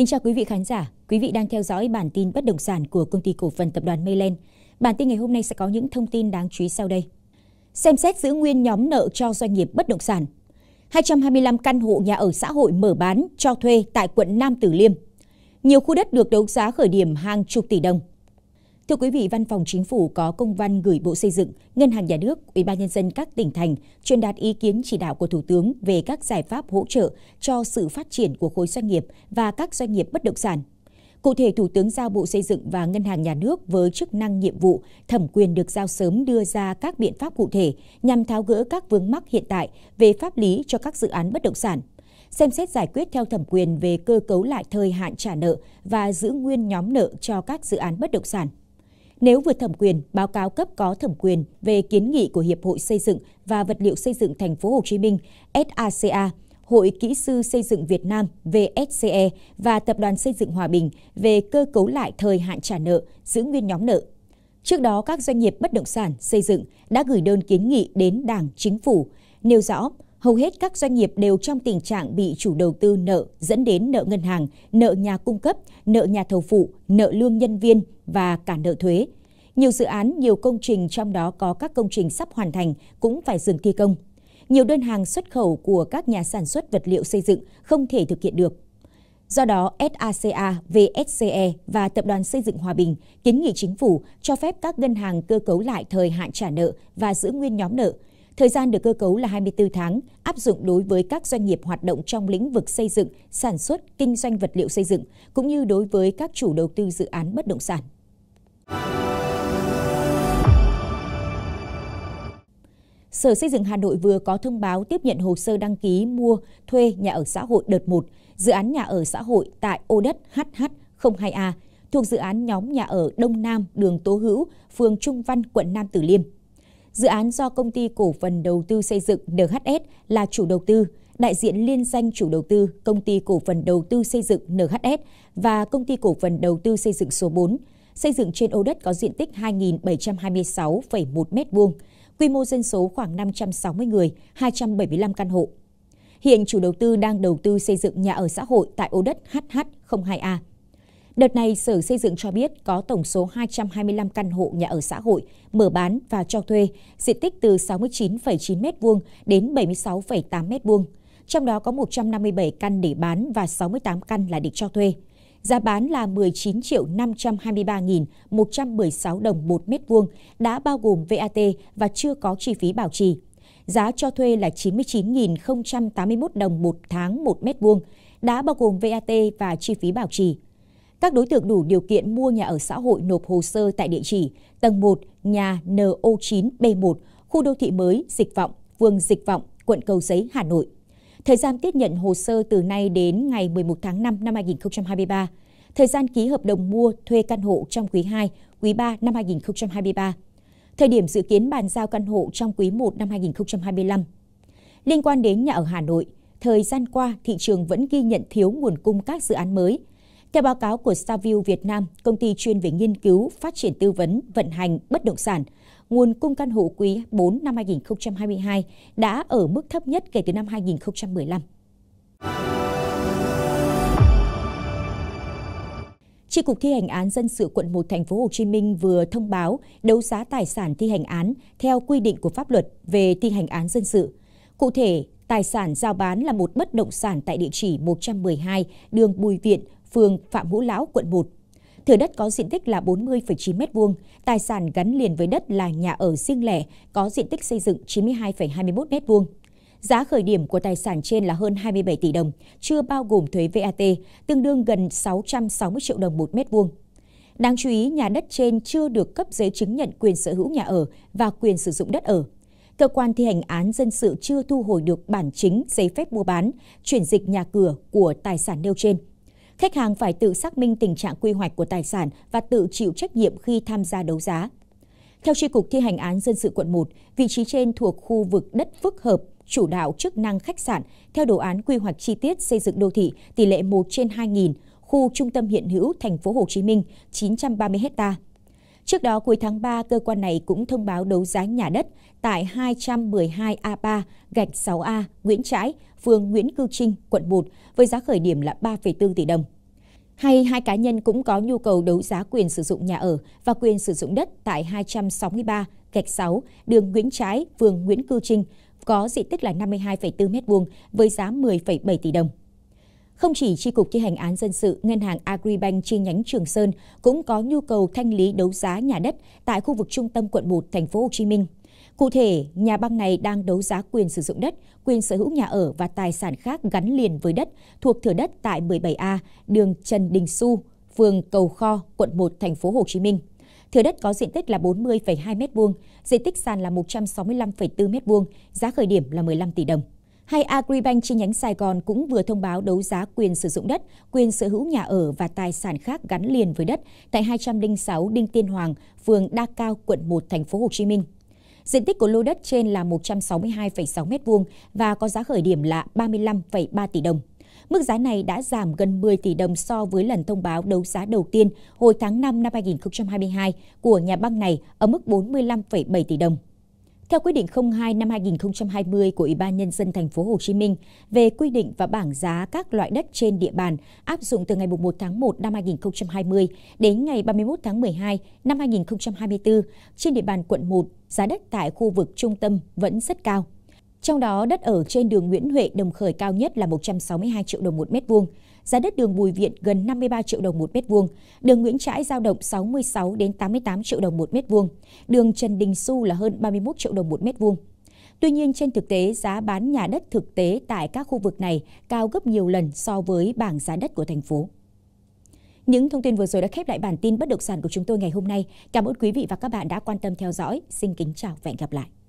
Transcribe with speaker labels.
Speaker 1: Kính chào quý vị khán giả, quý vị đang theo dõi bản tin bất động sản của công ty cổ phần tập đoàn Mayland. Bản tin ngày hôm nay sẽ có những thông tin đáng chú ý sau đây. Xem xét giữ nguyên nhóm nợ cho doanh nghiệp bất động sản. 225 căn hộ nhà ở xã hội mở bán cho thuê tại quận Nam Tử Liêm. Nhiều khu đất được đấu giá khởi điểm hàng chục tỷ đồng. Thưa quý vị, Văn phòng Chính phủ có công văn gửi Bộ Xây dựng, Ngân hàng Nhà nước, Ủy ban nhân dân các tỉnh thành truyền đạt ý kiến chỉ đạo của Thủ tướng về các giải pháp hỗ trợ cho sự phát triển của khối doanh nghiệp và các doanh nghiệp bất động sản. Cụ thể, Thủ tướng giao Bộ Xây dựng và Ngân hàng Nhà nước với chức năng nhiệm vụ, thẩm quyền được giao sớm đưa ra các biện pháp cụ thể nhằm tháo gỡ các vướng mắc hiện tại về pháp lý cho các dự án bất động sản xem xét giải quyết theo thẩm quyền về cơ cấu lại thời hạn trả nợ và giữ nguyên nhóm nợ cho các dự án bất động sản. Nếu vượt thẩm quyền, báo cáo cấp có thẩm quyền về kiến nghị của Hiệp hội Xây dựng và Vật liệu xây dựng Thành phố Hồ Chí Minh (SACA), Hội Kỹ sư Xây dựng Việt Nam VSCE và Tập đoàn Xây dựng Hòa Bình về cơ cấu lại thời hạn trả nợ, giữ nguyên nhóm nợ. Trước đó, các doanh nghiệp bất động sản xây dựng đã gửi đơn kiến nghị đến Đảng, Chính phủ, nêu rõ hầu hết các doanh nghiệp đều trong tình trạng bị chủ đầu tư nợ dẫn đến nợ ngân hàng, nợ nhà cung cấp, nợ nhà thầu phụ, nợ lương nhân viên và cả nợ thuế. Nhiều dự án, nhiều công trình trong đó có các công trình sắp hoàn thành cũng phải dừng thi công. Nhiều đơn hàng xuất khẩu của các nhà sản xuất vật liệu xây dựng không thể thực hiện được. Do đó, SACA, VSCE và Tập đoàn Xây dựng Hòa Bình kiến nghị chính phủ cho phép các ngân hàng cơ cấu lại thời hạn trả nợ và giữ nguyên nhóm nợ – Thời gian được cơ cấu là 24 tháng, áp dụng đối với các doanh nghiệp hoạt động trong lĩnh vực xây dựng, sản xuất, kinh doanh vật liệu xây dựng, cũng như đối với các chủ đầu tư dự án bất động sản. Sở Xây dựng Hà Nội vừa có thông báo tiếp nhận hồ sơ đăng ký mua thuê nhà ở xã hội đợt 1, dự án nhà ở xã hội tại ô đất HH02A thuộc dự án nhóm nhà ở Đông Nam, đường Tố Hữu, phường Trung Văn, quận Nam Từ Liêm. Dự án do công ty cổ phần đầu tư xây dựng NHS là chủ đầu tư, đại diện liên danh chủ đầu tư công ty cổ phần đầu tư xây dựng NHS và công ty cổ phần đầu tư xây dựng số 4, xây dựng trên ô đất có diện tích 2.726,1 m2, quy mô dân số khoảng 560 người, 275 căn hộ. Hiện chủ đầu tư đang đầu tư xây dựng nhà ở xã hội tại ô đất HH02A Đợt này, Sở Xây dựng cho biết có tổng số 225 căn hộ nhà ở xã hội mở bán và cho thuê, diện tích từ 69,9 m2 đến 76,8 m2. Trong đó có 157 căn để bán và 68 căn là để cho thuê. Giá bán là 19 triệu 523.116 đồng 1 mét vuông, đã bao gồm VAT và chưa có chi phí bảo trì. Giá cho thuê là 99.081 đồng một tháng 1 mét vuông, đã bao gồm VAT và chi phí bảo trì các đối tượng đủ điều kiện mua nhà ở xã hội nộp hồ sơ tại địa chỉ tầng 1 nhà NO9B1, khu đô thị mới Dịch Vọng, phường Dịch Vọng, quận Cầu Giấy, Hà Nội. Thời gian tiếp nhận hồ sơ từ nay đến ngày 11 tháng 5 năm 2023. Thời gian ký hợp đồng mua thuê căn hộ trong quý 2, quý 3 năm 2023. Thời điểm dự kiến bàn giao căn hộ trong quý 1 năm 2025. Liên quan đến nhà ở Hà Nội, thời gian qua thị trường vẫn ghi nhận thiếu nguồn cung các dự án mới – theo báo cáo của Saville Việt Nam, công ty chuyên về nghiên cứu, phát triển tư vấn, vận hành bất động sản, nguồn cung căn hộ quý 4 năm 2022 đã ở mức thấp nhất kể từ năm 2015. Chi cục thi hành án dân sự quận 1 thành phố Hồ Chí Minh vừa thông báo đấu giá tài sản thi hành án theo quy định của pháp luật về thi hành án dân sự. Cụ thể, tài sản giao bán là một bất động sản tại địa chỉ 112 đường Bùi Viện, phường Phạm Hữu Lão, quận 1. Thửa đất có diện tích là 40,9 m2, tài sản gắn liền với đất là nhà ở riêng lẻ có diện tích xây dựng 92,21 m2. Giá khởi điểm của tài sản trên là hơn 27 tỷ đồng, chưa bao gồm thuế VAT, tương đương gần 660 triệu đồng một mét vuông. Đáng chú ý, nhà đất trên chưa được cấp giấy chứng nhận quyền sở hữu nhà ở và quyền sử dụng đất ở. Cơ quan thi hành án dân sự chưa thu hồi được bản chính giấy phép mua bán, chuyển dịch nhà cửa của tài sản nêu trên – Khách hàng phải tự xác minh tình trạng quy hoạch của tài sản và tự chịu trách nhiệm khi tham gia đấu giá. Theo Tri Cục Thi hành án Dân sự quận 1, vị trí trên thuộc khu vực đất phức hợp, chủ đạo chức năng khách sạn, theo đồ án quy hoạch chi tiết xây dựng đô thị tỷ lệ 1 trên 2.000, khu trung tâm hiện hữu thành phố Hồ Chí Minh 930 hectare. Trước đó cuối tháng 3, cơ quan này cũng thông báo đấu giá nhà đất tại 212 A3 gạch 6A Nguyễn Trãi, phường Nguyễn Cư Trinh, quận 1 với giá khởi điểm là 3,4 tỷ đồng. Hay hai cá nhân cũng có nhu cầu đấu giá quyền sử dụng nhà ở và quyền sử dụng đất tại 263 gạch 6 đường Nguyễn Trãi, phường Nguyễn Cư Trinh có diện tích là 52,4 m2 với giá 10,7 tỷ đồng. Không chỉ Tri Cục Thi hành án dân sự, Ngân hàng Agribank chi nhánh Trường Sơn cũng có nhu cầu thanh lý đấu giá nhà đất tại khu vực trung tâm quận 1 thành phố Hồ Chí Minh. Cụ thể, nhà băng này đang đấu giá quyền sử dụng đất, quyền sở hữu nhà ở và tài sản khác gắn liền với đất thuộc thửa đất tại 17A, đường Trần Đình Xu, phường Cầu Kho, quận 1, thành phố Hồ Chí Minh. Thửa đất có diện tích là 40,2 m2, diện tích sàn là 165,4 m2, giá khởi điểm là 15 tỷ đồng. Hay Agribank chi nhánh Sài Gòn cũng vừa thông báo đấu giá quyền sử dụng đất, quyền sở hữu nhà ở và tài sản khác gắn liền với đất tại 206 Đinh Tiên Hoàng, phường Đa Cao, quận 1, thành phố Hồ Chí Minh. Diện tích của lô đất trên là 162,6 m2 và có giá khởi điểm là 35,3 tỷ đồng. Mức giá này đã giảm gần 10 tỷ đồng so với lần thông báo đấu giá đầu tiên hồi tháng 5 năm 2022 của nhà băng này ở mức 45,7 tỷ đồng. Theo quyết định 02 năm 2020 của Ủy ban nhân dân thành phố Hồ Chí Minh về quy định và bảng giá các loại đất trên địa bàn áp dụng từ ngày 1 tháng 1 năm 2020 đến ngày 31 tháng 12 năm 2024 trên địa bàn quận 1, giá đất tại khu vực trung tâm vẫn rất cao. Trong đó, đất ở trên đường Nguyễn Huệ Đồng Khởi cao nhất là 162 triệu đồng một mét vuông, giá đất đường Bùi Viện gần 53 triệu đồng một mét vuông, đường Nguyễn Trãi giao động 66 đến 88 triệu đồng một mét vuông, đường Trần Đình Xu là hơn 31 triệu đồng một mét vuông. Tuy nhiên trên thực tế giá bán nhà đất thực tế tại các khu vực này cao gấp nhiều lần so với bảng giá đất của thành phố. Những thông tin vừa rồi đã khép lại bản tin bất động sản của chúng tôi ngày hôm nay. Cảm ơn quý vị và các bạn đã quan tâm theo dõi. Xin kính chào và hẹn gặp lại.